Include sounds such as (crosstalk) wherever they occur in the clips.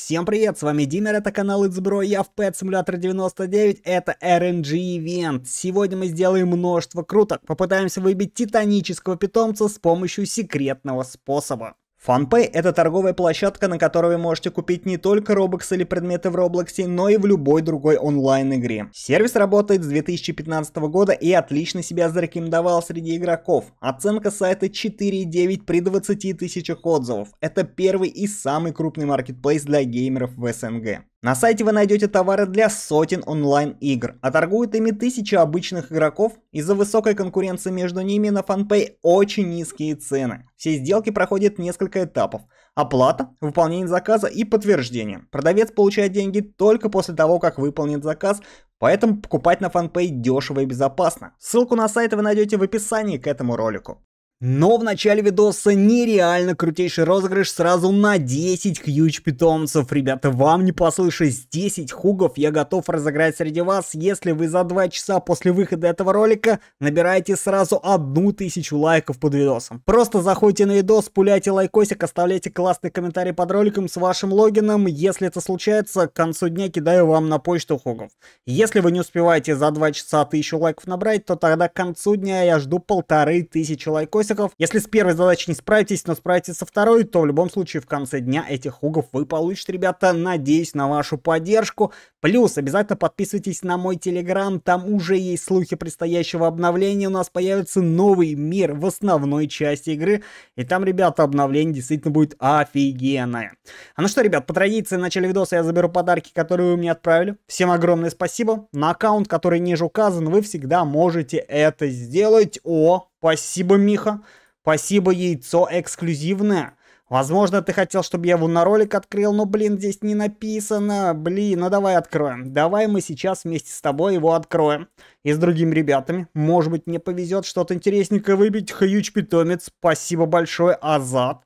Всем привет, с вами Димер, это канал Ицбро, я в Pet Simulator 99, это RNG Event. Сегодня мы сделаем множество круток, попытаемся выбить титанического питомца с помощью секретного способа. FunPay – это торговая площадка, на которой вы можете купить не только Robux или предметы в Roblox, но и в любой другой онлайн-игре. Сервис работает с 2015 года и отлично себя зарекомендовал среди игроков. Оценка сайта 4.9 при 20 тысячах отзывов. Это первый и самый крупный маркетплейс для геймеров в СНГ. На сайте вы найдете товары для сотен онлайн-игр, а торгуют ими тысячи обычных игроков. Из-за высокой конкуренции между ними на FanPay очень низкие цены. Все сделки проходят несколько этапов. Оплата, выполнение заказа и подтверждение. Продавец получает деньги только после того, как выполнит заказ, поэтому покупать на FanPay дешево и безопасно. Ссылку на сайт вы найдете в описании к этому ролику. Но в начале видоса нереально крутейший розыгрыш сразу на 10 хьюч питомцев. Ребята, вам не послышать 10 хугов я готов разыграть среди вас, если вы за 2 часа после выхода этого ролика набираете сразу одну тысячу лайков под видосом. Просто заходите на видос, пуляйте лайкосик, оставляйте классный комментарий под роликом с вашим логином. Если это случается, к концу дня кидаю вам на почту хугов. Если вы не успеваете за 2 часа тысячу лайков набрать, то тогда к концу дня я жду полторы тысячи лайкосиков плюсиков. Если с первой задачи не справитесь, но справитесь со второй, то в любом случае в конце дня этих хугов вы получите, ребята. Надеюсь на вашу поддержку. Плюс обязательно подписывайтесь на мой телеграм, там уже есть слухи предстоящего обновления. У нас появится новый мир в основной части игры. И там, ребята, обновление действительно будет офигенное. А ну что, ребят, по традиции в начале видоса я заберу подарки, которые вы мне отправили. Всем огромное спасибо. На аккаунт, который ниже указан, вы всегда можете это сделать. О, Спасибо, Миха. Спасибо, яйцо эксклюзивное. Возможно, ты хотел, чтобы я его на ролик открыл, но, блин, здесь не написано. Блин, ну давай откроем. Давай мы сейчас вместе с тобой его откроем. И с другими ребятами. Может быть, мне повезет что-то интересненькое выбить. Хьюч питомец. Спасибо большое, Азат.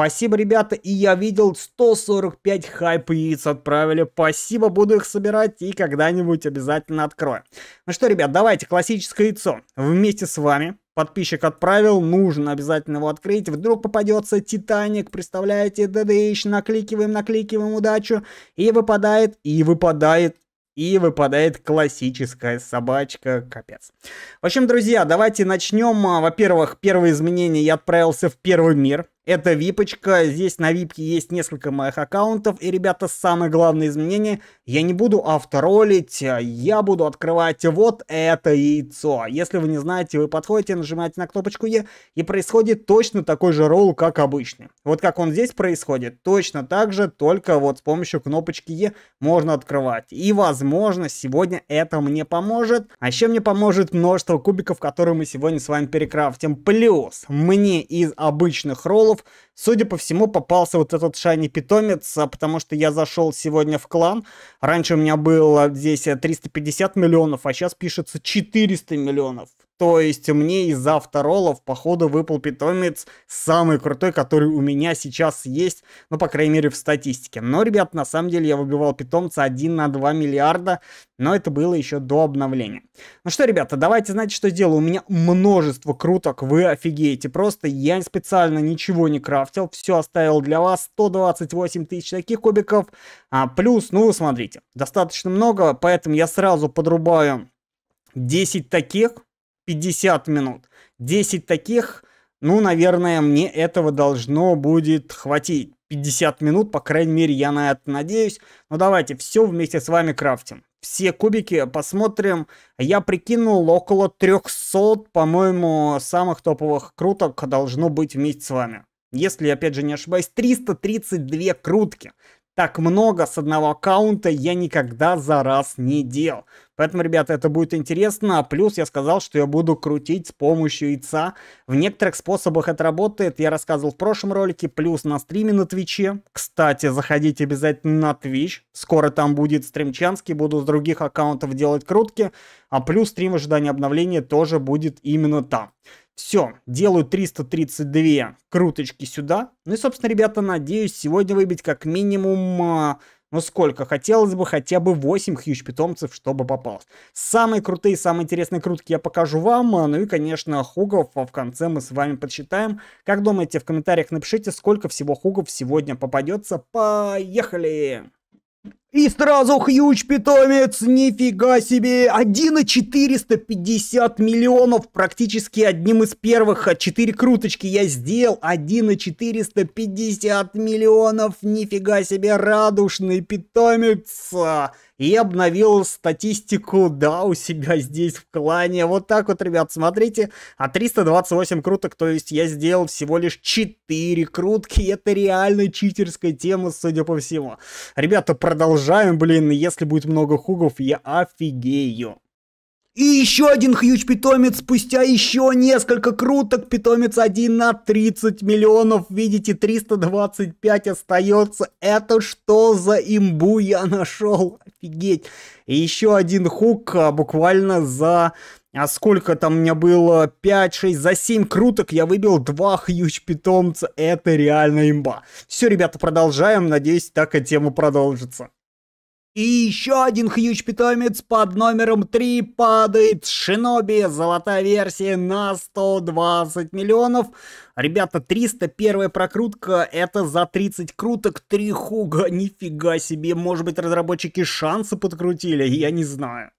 Спасибо, ребята, и я видел 145 хайп яиц отправили. Спасибо, буду их собирать и когда-нибудь обязательно открою. Ну что, ребят, давайте классическое яйцо вместе с вами. Подписчик отправил, нужно обязательно его открыть. Вдруг попадется Титаник, представляете, ДДХ, накликиваем, накликиваем удачу. И выпадает, и выпадает, и выпадает классическая собачка, капец. В общем, друзья, давайте начнем. А, во-первых, первое изменение я отправился в первый мир. Это випочка, здесь на випке есть несколько моих аккаунтов, и, ребята, самое главное изменение, я не буду авторолить, а я буду открывать вот это яйцо. Если вы не знаете, вы подходите, нажимаете на кнопочку Е, и происходит точно такой же ролл, как обычный. Вот как он здесь происходит, точно так же, только вот с помощью кнопочки Е можно открывать. И, возможно, сегодня это мне поможет, а еще мне поможет множество кубиков, которые мы сегодня с вами перекрафтим. Плюс, мне из обычных роллов приколов. Судя по всему, попался вот этот Шайни Питомец, а потому что я зашел сегодня в клан. Раньше у меня было здесь 350 э, миллионов, а сейчас пишется 400 миллионов. То есть мне из-за автороллов, походу, выпал питомец самый крутой, который у меня сейчас есть, ну, по крайней мере, в статистике. Но, ребят, на самом деле я выбивал питомца 1 на 2 миллиарда, но это было еще до обновления. Ну что, ребята, давайте, знаете, что сделаю? У меня множество круток, вы офигеете. Просто я специально ничего не крафтил, все оставил для вас, 128 тысяч таких кубиков, а, плюс, ну, вы смотрите, достаточно много, поэтому я сразу подрубаю 10 таких, 50 минут. 10 таких, ну, наверное, мне этого должно будет хватить. 50 минут, по крайней мере, я на это надеюсь. Но ну, давайте все вместе с вами крафтим. Все кубики посмотрим. Я прикинул, около 300, по-моему, самых топовых круток должно быть вместе с вами. Если, опять же, не ошибаюсь, 332 крутки. Так много с одного аккаунта я никогда за раз не делал. Поэтому, ребята, это будет интересно. А плюс я сказал, что я буду крутить с помощью яйца. В некоторых способах это работает. Я рассказывал в прошлом ролике. Плюс на стриме на Твиче. Кстати, заходите обязательно на Твич. Скоро там будет стримчанский. Буду с других аккаунтов делать крутки. А плюс стрим ожидания обновления тоже будет именно там. Все, делаю 332 круточки сюда. Ну и, собственно, ребята, надеюсь сегодня выбить как минимум а, ну сколько? Хотелось бы хотя бы 8 хьюч питомцев, чтобы попалось. Самые крутые, самые интересные крутки я покажу вам. Ну и, конечно, хугов в конце мы с вами подсчитаем. Как думаете, в комментариях напишите, сколько всего хугов сегодня попадется. Поехали! И сразу Хьюч питомец, нифига себе, 1 450 миллионов, практически одним из первых, 4 а круточки я сделал, 1 450 миллионов, нифига себе, радушный питомец и обновил статистику, да, у себя здесь в клане. Вот так вот, ребят, смотрите, а 328 круток, то есть я сделал всего лишь 4 крутки, это реально читерская тема, судя по всему. Ребята, продолжаем, блин, если будет много хугов, я офигею. И еще один хьюч питомец спустя еще несколько круток. Питомец один на 30 миллионов. Видите, 325 остается. Это что за имбу я нашел? Офигеть. И еще один хук а, буквально за... А сколько там у меня было? 5, 6, за 7 круток я выбил 2 хьюч питомца. Это реально имба. Все, ребята, продолжаем. Надеюсь, так и тема продолжится. И еще один хьюч питомец под номером 3 падает. Шиноби, золотая версия на 120 миллионов. Ребята, 301 прокрутка, это за 30 круток, 3 хуга, (laughs) нифига себе. Может быть разработчики шансы подкрутили, я не знаю.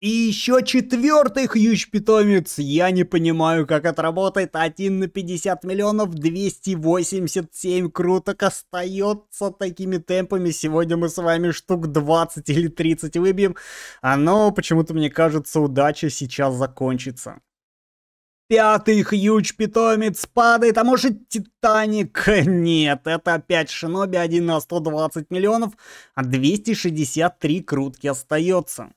И еще четвертый хьюч питомец. Я не понимаю, как это работает. 1 на 50 миллионов 287 круток остается такими темпами. Сегодня мы с вами штук 20 или 30 выбьем. Оно а, почему-то, мне кажется, удача сейчас закончится. Пятый хьюч питомец падает, а может Титаник? Нет, это опять Шиноби 1 на 120 миллионов, а 263 крутки остается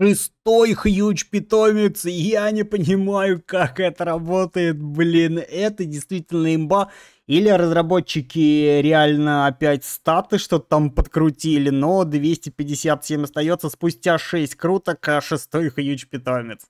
шестой хьюч питомец, я не понимаю, как это работает, блин, это действительно имба. Или разработчики реально опять статы что-то там подкрутили, но 257 остается спустя 6 круток, а шестой хьюч питомец.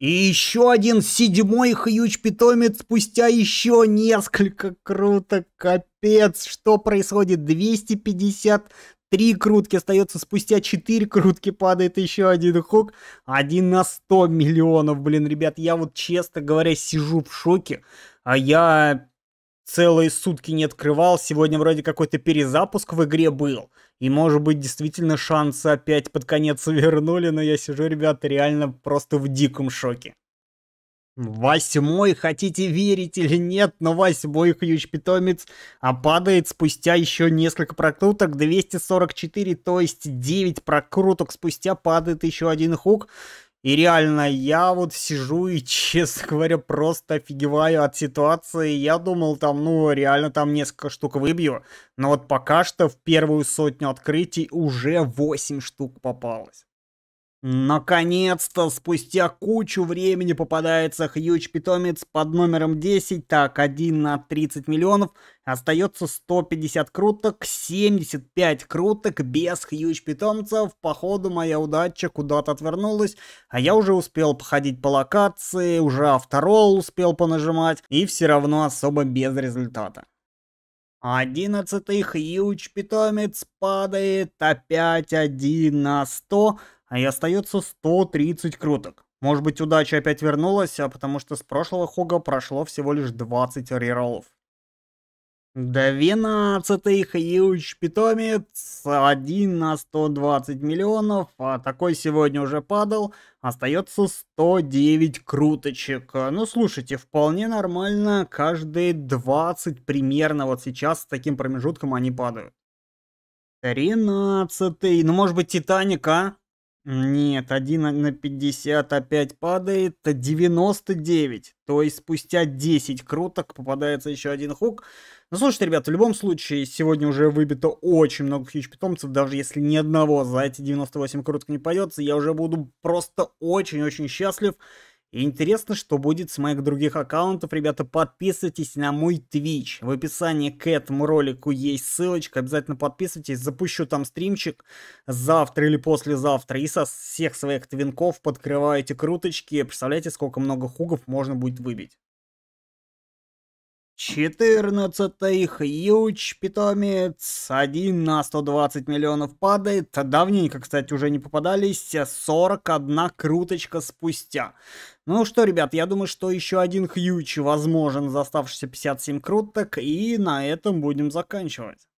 И еще один седьмой хьюч питомец спустя еще несколько круто. Капец, что происходит? 250 три крутки остается, спустя четыре крутки падает еще один хук. Один на сто миллионов, блин, ребят, я вот, честно говоря, сижу в шоке. А я целые сутки не открывал, сегодня вроде какой-то перезапуск в игре был. И может быть действительно шансы опять под конец (laughs) вернули, но я сижу, ребят реально просто в диком шоке. Восьмой, хотите верить или нет, но восьмой Хьюч Питомец опадает а спустя еще несколько прокруток, 244, то есть 9 прокруток спустя падает еще один хук. И реально, я вот сижу и, (laughs) честно говоря, просто офигеваю от ситуации. Я думал, там, ну, реально там несколько штук выбью. Но вот пока что в первую сотню открытий уже 8 штук попалось. Наконец-то, спустя кучу времени попадается Хьюч питомец под номером 10, так, 1 на 30 миллионов, остается 150 круток, 75 круток без Хьюч питомцев, походу моя удача куда-то отвернулась, а я уже успел походить по локации, уже авторол успел понажимать, и все равно особо без результата. Одиннадцатый хьюч питомец падает опять один на сто а и остается 130 круток. Может быть удача опять вернулась, а потому что с прошлого хога прошло всего лишь 20 реролов. Двенадцатый хьюч питомец, один на 120 миллионов, а такой сегодня уже падал, остается 109 круточек. Ну слушайте, вполне нормально, каждые 20 примерно вот сейчас с таким промежутком они падают. Тринадцатый, ну может быть Титаник, а? Нет, 1 на 50 опять падает, 99. То есть спустя 10 круток попадается еще один хук. Ну, слушайте, ребят, в любом случае, сегодня уже выбито очень много хьюч питомцев, даже если ни одного за эти 98 круток не пойдется, я уже буду просто очень-очень счастлив. И интересно, что будет с моих других аккаунтов. Ребята, подписывайтесь на мой Twitch. В описании к этому ролику есть ссылочка. Обязательно подписывайтесь. Запущу там стримчик завтра или послезавтра. И со всех своих твинков подкрываю эти круточки. Представляете, сколько много хугов можно будет выбить. 14 хьюч питомец, 1 на 120 миллионов падает, давненько, кстати, уже не попадались, 41 круточка спустя. Ну что, ребят, я думаю, что еще один хьюч возможен за оставшиеся 57 круток, и на этом будем заканчивать.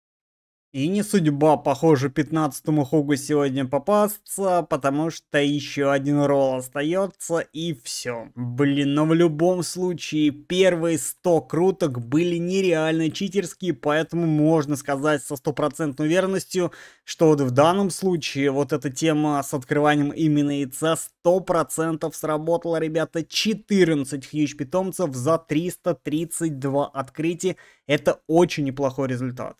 И не судьба, похоже, 15 Хугу сегодня попасться, потому что еще один ролл остается и все. Блин, но в любом случае первые 100 круток были нереально читерские, поэтому можно сказать со стопроцентной верностью, что вот в данном случае вот эта тема с открыванием именно яйца 100% сработала, ребята. 14 хьюч питомцев за 332 открытия. Это очень неплохой результат.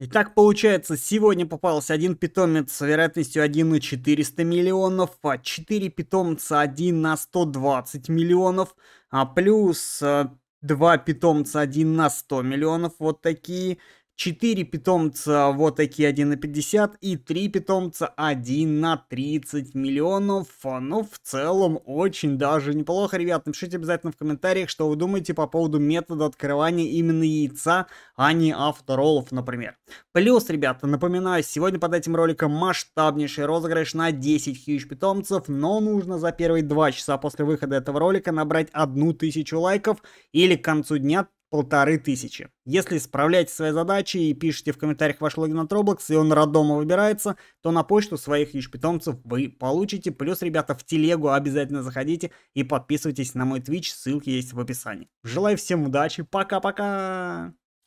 И так получается, сегодня попался один питомец с вероятностью 1 на 400 миллионов, 4 а питомца 1 на 120 миллионов, а плюс 2 э, питомца 1 на 100 миллионов, вот такие 4 питомца а, вот такие 1 на 50 и 3 питомца 1 на 30 миллионов. Ну, в целом, очень даже неплохо, ребят. Напишите обязательно в комментариях, что вы думаете по поводу метода открывания именно яйца, а не авторолов, например. Плюс, ребята, напоминаю, сегодня под этим роликом масштабнейший розыгрыш на 10 хьюж питомцев, но нужно за первые 2 часа после выхода этого ролика набрать 1000 лайков или к концу дня полторы тысячи. Если справляете свои задачи и пишете в комментариях ваш логин от Roblox, и он рандомно выбирается, то на почту своих ищ-питомцев вы получите. Плюс, ребята, в телегу обязательно заходите и подписывайтесь на мой Twitch, ссылки есть в описании. Желаю всем удачи, пока-пока!